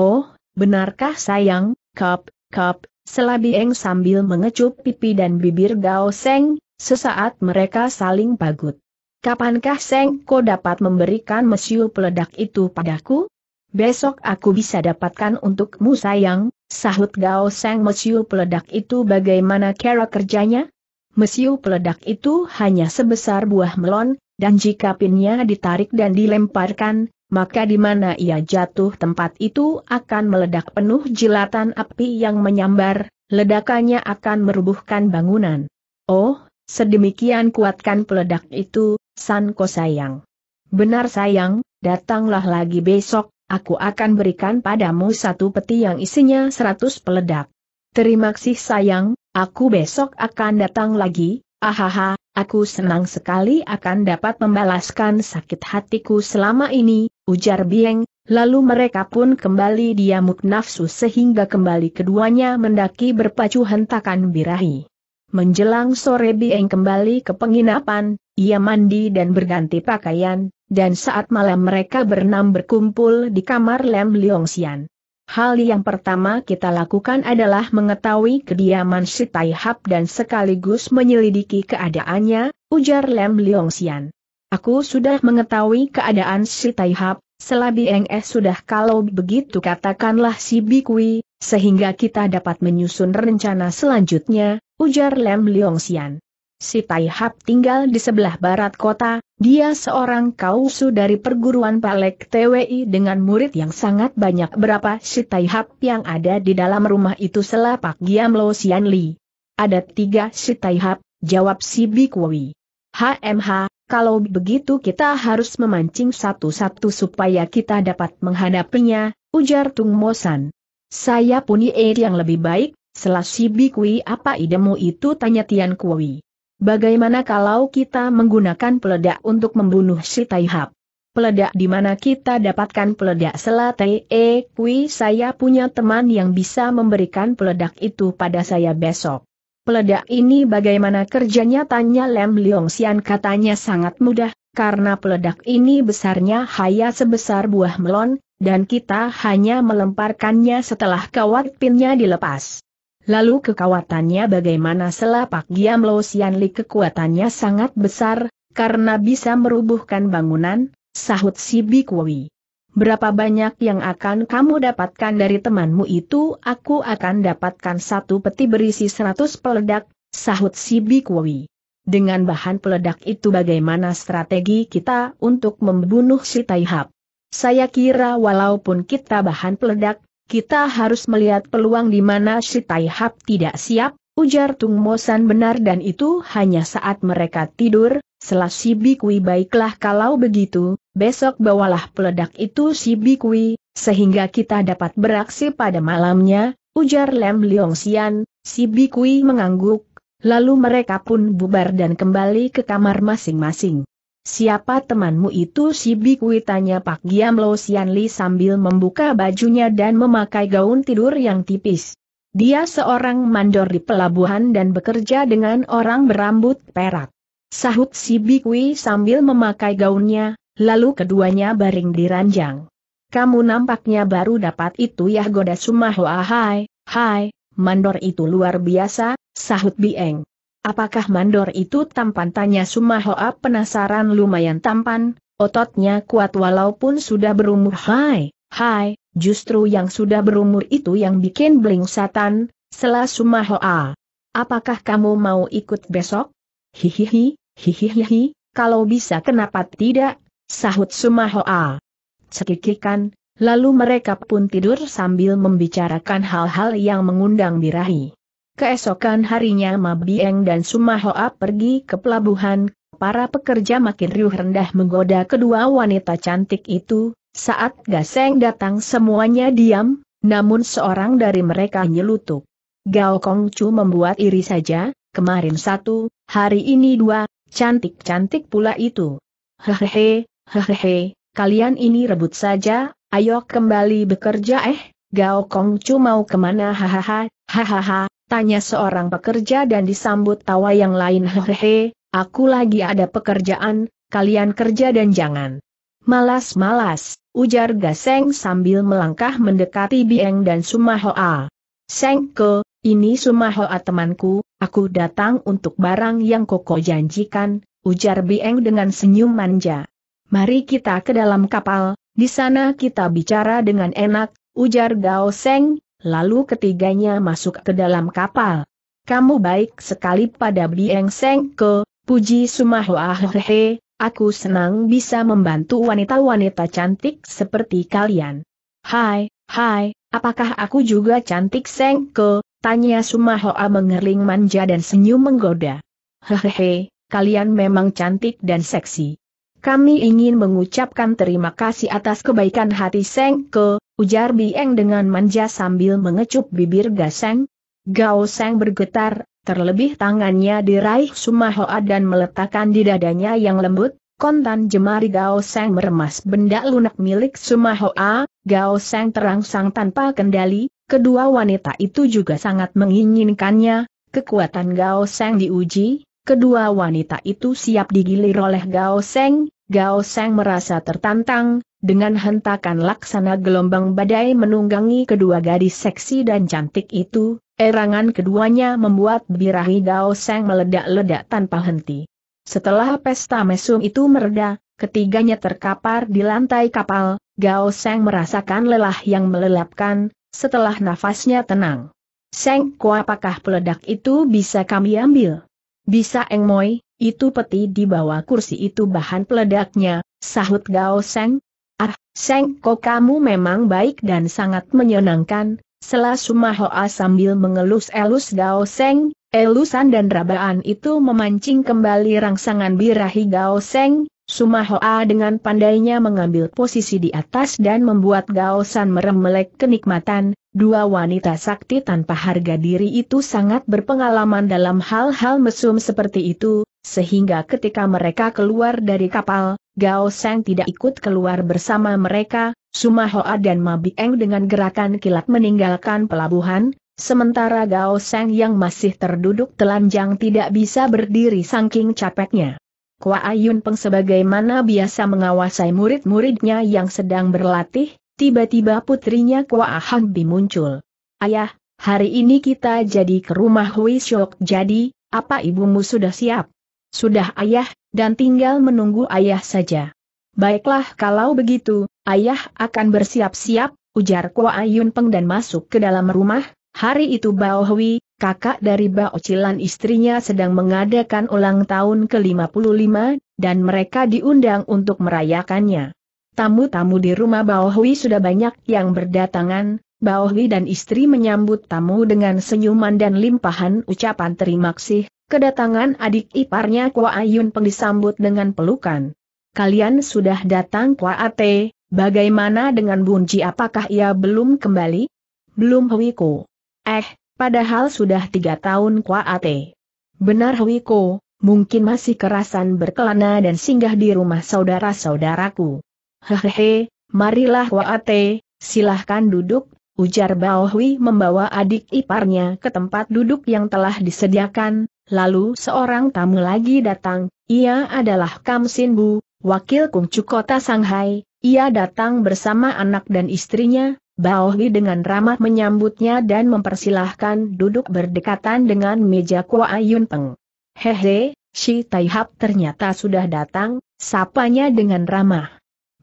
Oh, benarkah sayang, Kap, selabi selabieng sambil mengecup pipi dan bibir Gao Seng, sesaat mereka saling pagut. Kapankah Seng Ko dapat memberikan mesiu peledak itu padaku? Besok aku bisa dapatkan untukmu sayang, sahut Gao Seng mesiu peledak itu bagaimana cara kerjanya? Mesiu peledak itu hanya sebesar buah melon, dan jika pinnya ditarik dan dilemparkan, maka di mana ia jatuh tempat itu akan meledak penuh jilatan api yang menyambar, ledakannya akan merubuhkan bangunan. Oh, sedemikian kuatkan peledak itu, Sanko sayang. Benar sayang, datanglah lagi besok, aku akan berikan padamu satu peti yang isinya seratus peledak. Terima kasih sayang, aku besok akan datang lagi, ahaha, aku senang sekali akan dapat membalaskan sakit hatiku selama ini, ujar Bieng, lalu mereka pun kembali diamuk nafsu sehingga kembali keduanya mendaki berpacu hentakan birahi. Menjelang sore Bieng kembali ke penginapan, ia mandi dan berganti pakaian, dan saat malam mereka berenam berkumpul di kamar Lem Liongxian. Hal yang pertama kita lakukan adalah mengetahui kediaman si Taihap dan sekaligus menyelidiki keadaannya, ujar Lem Liongxian. Aku sudah mengetahui keadaan si Taihap, selabi NS eh sudah kalau begitu katakanlah si Bikwi, sehingga kita dapat menyusun rencana selanjutnya, ujar Lem Sian. Si Taihap tinggal di sebelah barat kota, dia seorang kausu dari perguruan Palek TWI dengan murid yang sangat banyak berapa si Taihap yang ada di dalam rumah itu selapak Giam Lo Sian Li. Ada tiga si Taihap, jawab si Bikwi. HMH, kalau begitu kita harus memancing satu-satu supaya kita dapat menghadapinya, ujar Tung Mosan. Saya puni ide yang lebih baik, selasi bikui apa idemu itu tanya Tian Kui. Bagaimana kalau kita menggunakan peledak untuk membunuh si Taihap? Peledak di mana kita dapatkan peledak selate e kui saya punya teman yang bisa memberikan peledak itu pada saya besok. Peledak ini bagaimana kerjanya tanya Lem Leong Sian katanya sangat mudah, karena peledak ini besarnya hanya sebesar buah melon, dan kita hanya melemparkannya setelah kawat pinnya dilepas. Lalu kekuatannya bagaimana selapak Giam Lo Sian Li kekuatannya sangat besar, karena bisa merubuhkan bangunan, sahut si Bikwui. Berapa banyak yang akan kamu dapatkan dari temanmu itu? Aku akan dapatkan satu peti berisi seratus peledak, sahut si Bikwi. Dengan bahan peledak itu bagaimana strategi kita untuk membunuh si Taihab? Saya kira walaupun kita bahan peledak, kita harus melihat peluang di mana si Taihab tidak siap, ujar Tung Mosan benar dan itu hanya saat mereka tidur, selasi Bikwi baiklah kalau begitu, Besok bawalah peledak itu si Bikui, sehingga kita dapat beraksi pada malamnya, ujar Lem Leong Sian, si Bikui mengangguk, lalu mereka pun bubar dan kembali ke kamar masing-masing. Siapa temanmu itu si Bikui tanya Pak Giam Lo Sian Li sambil membuka bajunya dan memakai gaun tidur yang tipis. Dia seorang mandor di pelabuhan dan bekerja dengan orang berambut perak. Sahut si Bikui sambil memakai gaunnya, Lalu keduanya baring di ranjang. Kamu nampaknya baru dapat itu ya goda sumahwa hai, hai, mandor itu luar biasa, sahut Bieng. Apakah mandor itu tampan tanya Sumahoa ah, penasaran lumayan tampan, ototnya kuat walaupun sudah berumur hai, hai, justru yang sudah berumur itu yang bikin bling satan, sela Sumahoa. Ah, apakah kamu mau ikut besok? Hihihi, hihihi, kalau bisa kenapa tidak, Sahut Sumahoa. Cekikikan, lalu mereka pun tidur sambil membicarakan hal-hal yang mengundang birahi. Keesokan harinya Mabieng dan Sumahoa pergi ke pelabuhan, para pekerja makin riuh rendah menggoda kedua wanita cantik itu, saat Gaseng datang semuanya diam, namun seorang dari mereka nyelutup. Gao Kongcu membuat iri saja, kemarin satu, hari ini dua, cantik-cantik pula itu. Hehehe, Hehehe, kalian ini rebut saja, ayo kembali bekerja eh, Gao Chu mau kemana hahaha, hahaha, tanya seorang pekerja dan disambut tawa yang lain hehehe, aku lagi ada pekerjaan, kalian kerja dan jangan. Malas-malas, ujar Gaseng sambil melangkah mendekati Bieng dan Sumahoa. Sengke, ini Sumahoa temanku, aku datang untuk barang yang Koko janjikan, ujar Bieng dengan senyum manja. Mari kita ke dalam kapal, di sana kita bicara dengan enak, ujar Gao Seng, lalu ketiganya masuk ke dalam kapal. Kamu baik sekali pada Bieng Seng Ke, puji Sumahoahehe, aku senang bisa membantu wanita-wanita cantik seperti kalian. Hai, hai, apakah aku juga cantik Seng Ke, tanya Sumahoa mengering manja dan senyum menggoda. Hehehe, kalian memang cantik dan seksi. Kami ingin mengucapkan terima kasih atas kebaikan hati Seng Ke, ujar Bieng dengan manja sambil mengecup bibir Gaseng. Gao Seng bergetar, terlebih tangannya diraih Sumahoa dan meletakkan di dadanya yang lembut, kontan jemari Gao Seng meremas benda lunak milik Sumahoa, Gao Seng terangsang tanpa kendali, kedua wanita itu juga sangat menginginkannya, kekuatan Gao Seng diuji, kedua wanita itu siap digilir oleh Gao Seng, Gao Seng merasa tertantang, dengan hentakan laksana gelombang badai menunggangi kedua gadis seksi dan cantik itu, erangan keduanya membuat birahi Gao Seng meledak-ledak tanpa henti. Setelah pesta mesum itu mereda, ketiganya terkapar di lantai kapal, Gao Seng merasakan lelah yang melelapkan, setelah nafasnya tenang. Seng Ku apakah peledak itu bisa kami ambil? Bisa Eng Moi, itu peti di bawah kursi itu bahan peledaknya, sahut Gao Seng. Ah, Seng kok kamu memang baik dan sangat menyenangkan, Selah Sumahoa sambil mengelus-elus Gao Seng, elusan dan rabaan itu memancing kembali rangsangan birahi Gao Seng, Sumahoa dengan pandainya mengambil posisi di atas dan membuat Gao San melek kenikmatan, Dua wanita sakti tanpa harga diri itu sangat berpengalaman dalam hal-hal mesum seperti itu, sehingga ketika mereka keluar dari kapal, Gao Seng tidak ikut keluar bersama mereka, Sumahoa dan Mabieng dengan gerakan kilat meninggalkan pelabuhan, sementara Gao Seng yang masih terduduk telanjang tidak bisa berdiri saking capeknya. Kua Ayun Peng sebagaimana biasa mengawasi murid-muridnya yang sedang berlatih, tiba-tiba putrinya Kwa Hangbi muncul. Ayah, hari ini kita jadi ke rumah Hui Shok jadi, apa ibumu sudah siap? Sudah ayah, dan tinggal menunggu ayah saja. Baiklah kalau begitu, ayah akan bersiap-siap, ujar Kwa Ayun Peng dan masuk ke dalam rumah, hari itu Bao Hui, kakak dari Bao Cilan istrinya sedang mengadakan ulang tahun ke-55, dan mereka diundang untuk merayakannya. Tamu-tamu di rumah Bao sudah banyak yang berdatangan, Bao dan istri menyambut tamu dengan senyuman dan limpahan ucapan terima kasih, kedatangan adik iparnya Kwa Ayun Peng disambut dengan pelukan. Kalian sudah datang Kwa Ate, bagaimana dengan Bunji apakah ia belum kembali? Belum Huiko. Eh, padahal sudah tiga tahun Kwa Ate. Benar Huiko, mungkin masih kerasan berkelana dan singgah di rumah saudara-saudaraku. Hehehe, marilah Waate, silahkan duduk, ujar Bao Hui membawa adik iparnya ke tempat duduk yang telah disediakan, lalu seorang tamu lagi datang, ia adalah Kam Sin Bu, wakil Kungcu kota Shanghai, ia datang bersama anak dan istrinya, Bao Hui dengan ramah menyambutnya dan mempersilahkan duduk berdekatan dengan meja Kua Yun Peng. Hehe, Shi Taihap ternyata sudah datang, sapanya dengan ramah.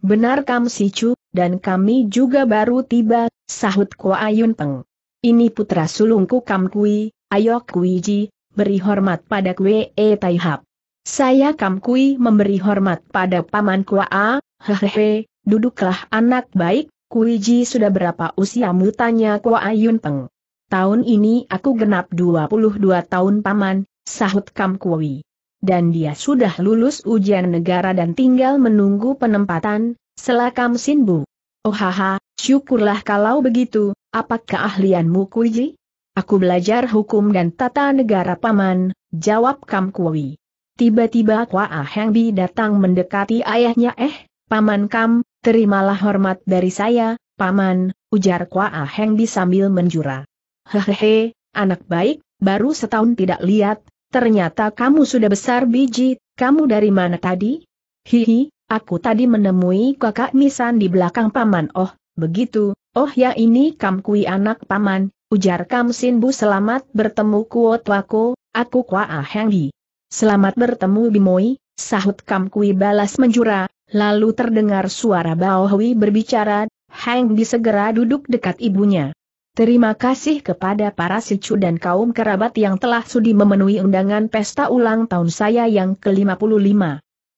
Benar Kam Sicu, dan kami juga baru tiba, sahut Kua Ayun Peng. Ini putra sulungku Kam Kui, ayo Kuiji, beri hormat pada Kue E Hap. Saya Kam Kui memberi hormat pada Paman Kua A, hehehe, duduklah anak baik, Kuiji sudah berapa usiamu tanya Kua Ayun Peng. Tahun ini aku genap 22 tahun paman, sahut Kam Kui dan dia sudah lulus ujian negara dan tinggal menunggu penempatan, selakam Sinbu. Ohaha, syukurlah kalau begitu, Apakah ahlianmu Kuiji? Aku belajar hukum dan tata negara paman, jawab Kam Kui. Tiba-tiba Kwa Ahengbi datang mendekati ayahnya eh, Paman Kam, terimalah hormat dari saya, Paman, ujar Kwa Ahengbi sambil menjura. Hehehe, anak baik, baru setahun tidak lihat, Ternyata kamu sudah besar biji, kamu dari mana tadi? Hihi, aku tadi menemui kakak Nisan di belakang paman oh, begitu, oh ya ini Kam Kui anak paman, ujar Kam Sin selamat bertemu Kuotwako. wako, aku Kwa Ahenggi. Selamat bertemu Bimoi, sahut Kam Kui balas menjura, lalu terdengar suara Bao Hui berbicara, Heng Di segera duduk dekat ibunya. Terima kasih kepada para sicu dan kaum kerabat yang telah sudi memenuhi undangan pesta ulang tahun saya yang ke-55.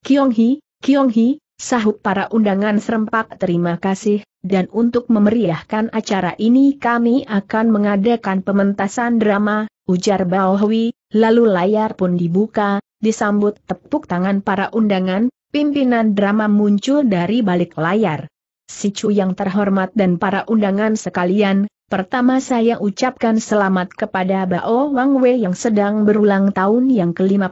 Kiong Hi, sahut para undangan serempak terima kasih, dan untuk memeriahkan acara ini kami akan mengadakan pementasan drama, ujar Bao Hui, lalu layar pun dibuka, disambut tepuk tangan para undangan, pimpinan drama muncul dari balik layar. Sicu yang terhormat dan para undangan sekalian, Pertama saya ucapkan selamat kepada Bao Wang Wei yang sedang berulang tahun yang ke 55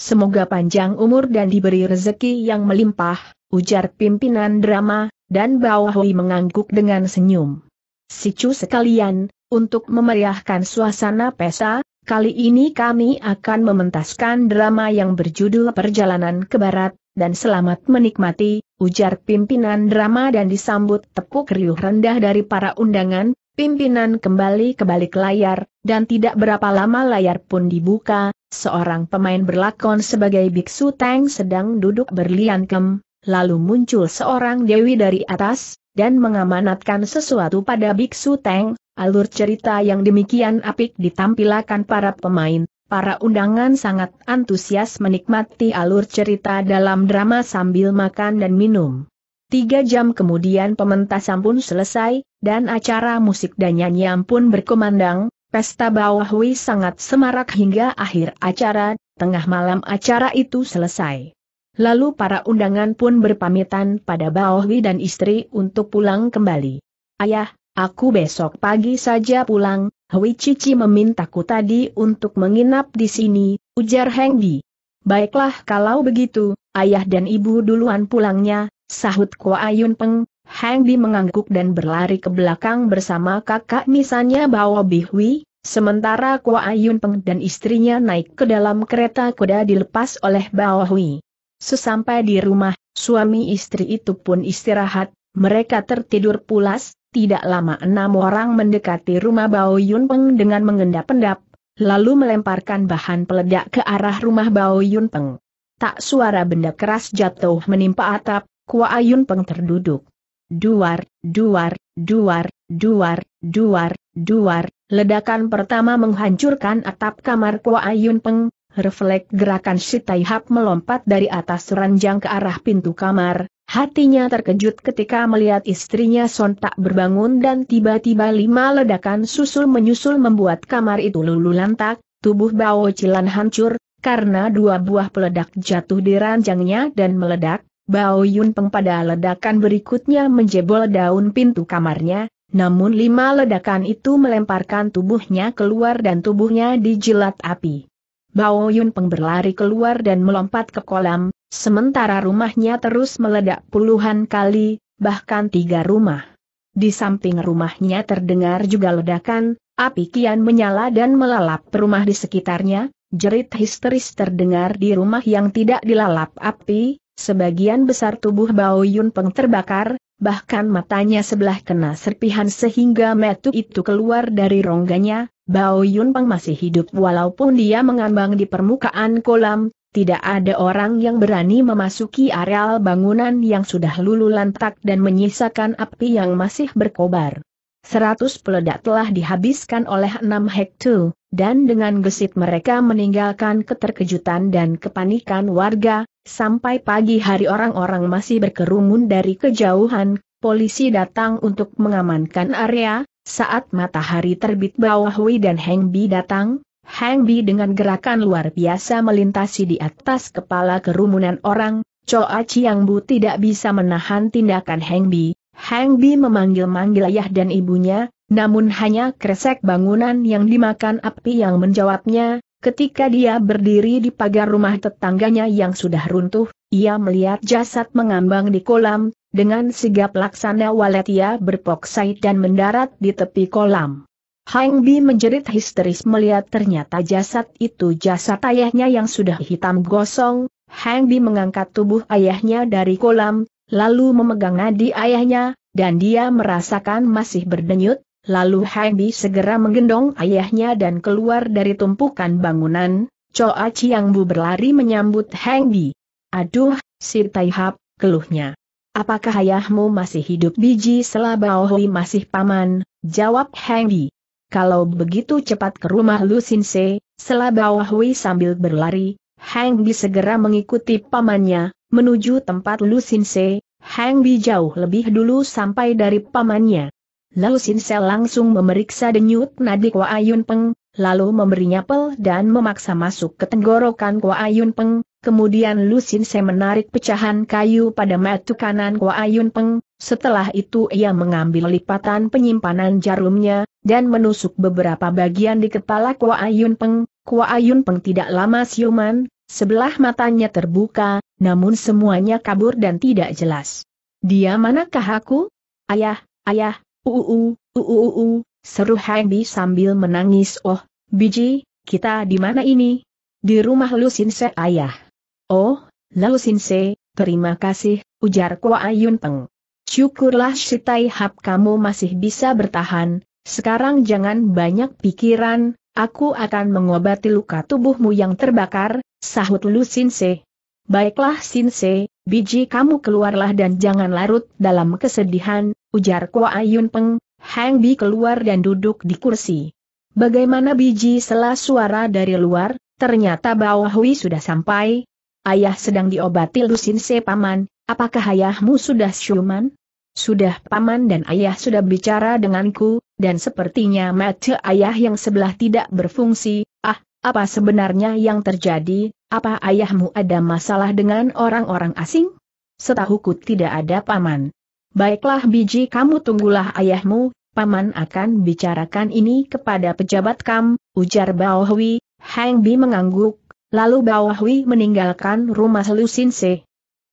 semoga panjang umur dan diberi rezeki yang melimpah, ujar pimpinan drama, dan Bao Hui mengangguk dengan senyum. Sicu sekalian, untuk memeriahkan suasana pesta, kali ini kami akan mementaskan drama yang berjudul Perjalanan ke Barat, dan selamat menikmati, ujar pimpinan drama dan disambut tepuk riuh rendah dari para undangan, pimpinan kembali ke balik layar, dan tidak berapa lama layar pun dibuka, seorang pemain berlakon sebagai biksu Tang sedang duduk berliankem, lalu muncul seorang dewi dari atas, dan mengamanatkan sesuatu pada biksu Tang, alur cerita yang demikian apik ditampilkan para pemain, Para undangan sangat antusias menikmati alur cerita dalam drama sambil makan dan minum. Tiga jam kemudian pementasan pun selesai, dan acara musik dan nyanyian pun berkumandang, pesta Bawahui sangat semarak hingga akhir acara, tengah malam acara itu selesai. Lalu para undangan pun berpamitan pada Bawahui dan istri untuk pulang kembali. Ayah, Aku besok pagi saja pulang, Hui Cici memintaku tadi untuk menginap di sini, ujar Heng Di. Baiklah kalau begitu, ayah dan ibu duluan pulangnya, sahut Kua Ayun Peng. Heng Di mengangguk dan berlari ke belakang bersama kakak misalnya bawa Bihui, sementara Kua Ayun Peng dan istrinya naik ke dalam kereta kuda dilepas oleh Bao Hui. Sesampai di rumah, suami istri itu pun istirahat, mereka tertidur pulas, tidak lama enam orang mendekati rumah Bao Yun Peng dengan mengendap-endap, lalu melemparkan bahan peledak ke arah rumah Bao Yun Peng. Tak suara benda keras jatuh menimpa atap, Kua Ayun Peng terduduk. Duar, duar, duar, duar, duar, duar, ledakan pertama menghancurkan atap kamar Kua Ayun Peng, refleks gerakan si Taihap melompat dari atas ranjang ke arah pintu kamar, Hatinya terkejut ketika melihat istrinya sontak berbangun dan tiba-tiba lima ledakan susul menyusul membuat kamar itu lulu lantak, tubuh Bao Cilan hancur, karena dua buah peledak jatuh di ranjangnya dan meledak, Bao Yun Peng pada ledakan berikutnya menjebol daun pintu kamarnya, namun lima ledakan itu melemparkan tubuhnya keluar dan tubuhnya dijilat api. Bao Yun Peng berlari keluar dan melompat ke kolam, Sementara rumahnya terus meledak puluhan kali, bahkan tiga rumah. Di samping rumahnya terdengar juga ledakan, api kian menyala dan melalap rumah di sekitarnya, jerit histeris terdengar di rumah yang tidak dilalap api, sebagian besar tubuh Bao Yun Peng terbakar, bahkan matanya sebelah kena serpihan sehingga metu itu keluar dari rongganya, Bao Yun Peng masih hidup walaupun dia mengambang di permukaan kolam, tidak ada orang yang berani memasuki areal bangunan yang sudah lulu lantak dan menyisakan api yang masih berkobar. Seratus peledak telah dihabiskan oleh enam hektu, dan dengan gesit mereka meninggalkan keterkejutan dan kepanikan warga, sampai pagi hari orang-orang masih berkerumun dari kejauhan, polisi datang untuk mengamankan area, saat matahari terbit bawah Hui dan Heng Bi datang, Hang Bi dengan gerakan luar biasa melintasi di atas kepala kerumunan orang, Choa Chiang Bu tidak bisa menahan tindakan Hang Bi. Hang Bi memanggil-manggil ayah dan ibunya, namun hanya kresek bangunan yang dimakan api yang menjawabnya, Ketika dia berdiri di pagar rumah tetangganya yang sudah runtuh, ia melihat jasad mengambang di kolam, dengan sigap laksana waletia berpoksai dan mendarat di tepi kolam. Hang Bi menjerit histeris melihat ternyata jasad itu jasad ayahnya yang sudah hitam gosong, Hang Bi mengangkat tubuh ayahnya dari kolam, lalu memegang nadi ayahnya, dan dia merasakan masih berdenyut, lalu Hang Bi segera menggendong ayahnya dan keluar dari tumpukan bangunan, Choa Chiang Bu berlari menyambut Hang Bi. Aduh, si Taihap, keluhnya. Apakah ayahmu masih hidup biji selaba masih paman, jawab Hang Bi. Kalau begitu cepat ke rumah Lu Sinse, selaba Wahui sambil berlari, Hang Bi segera mengikuti pamannya, menuju tempat Lu Sinse, Hang Bi jauh lebih dulu sampai dari pamannya. Lalu Sinse langsung memeriksa denyut nadi Kwa Ayun Peng, lalu memberinya pel dan memaksa masuk ke tenggorokan Kwa Ayun Peng, Kemudian Lusin Se menarik pecahan kayu pada metu kanan Kwa Ayun Peng, setelah itu ia mengambil lipatan penyimpanan jarumnya, dan menusuk beberapa bagian di kepala Kwa Ayun Peng. Kwa Ayun Peng tidak lama siuman, sebelah matanya terbuka, namun semuanya kabur dan tidak jelas. Dia manakah aku? Ayah, ayah, uu, uu, uu, uu, seru Hengbi sambil menangis. Oh, biji, kita di mana ini? Di rumah Lusin Se ayah. Oh, Lao Sinse, terima kasih, ujar Kua Ayun Peng. Syukurlah si Tai Hap kamu masih bisa bertahan, sekarang jangan banyak pikiran, aku akan mengobati luka tubuhmu yang terbakar, sahut Lu Sinse. Baiklah Sinse, biji kamu keluarlah dan jangan larut dalam kesedihan, ujar Kua Ayun Peng, Hang Bi keluar dan duduk di kursi. Bagaimana biji selah suara dari luar, ternyata Bao Hui sudah sampai, ayah sedang diobati Lusin Se Paman, apakah ayahmu sudah siuman? Sudah Paman dan ayah sudah bicara denganku, dan sepertinya mata ayah yang sebelah tidak berfungsi, ah, apa sebenarnya yang terjadi, apa ayahmu ada masalah dengan orang-orang asing? Setahuku tidak ada Paman. Baiklah biji kamu tunggulah ayahmu, Paman akan bicarakan ini kepada pejabat kam, ujar Bao Hui, Hang Bi mengangguk, Lalu Bawahui meninggalkan rumah Lusinse,